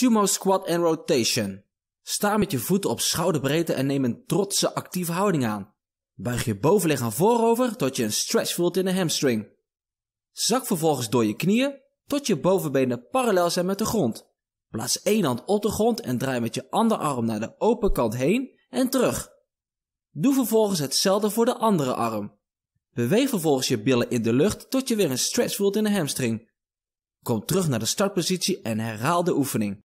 Sumo squat en rotation. Sta met je voeten op schouderbreedte en neem een trotse actieve houding aan. Buig je bovenlichaam voorover tot je een stretch voelt in de hamstring. Zak vervolgens door je knieën tot je bovenbenen parallel zijn met de grond. Plaats één hand op de grond en draai met je andere arm naar de open kant heen en terug. Doe vervolgens hetzelfde voor de andere arm. Beweeg vervolgens je billen in de lucht tot je weer een stretch voelt in de hamstring. Kom terug naar de startpositie en herhaal de oefening.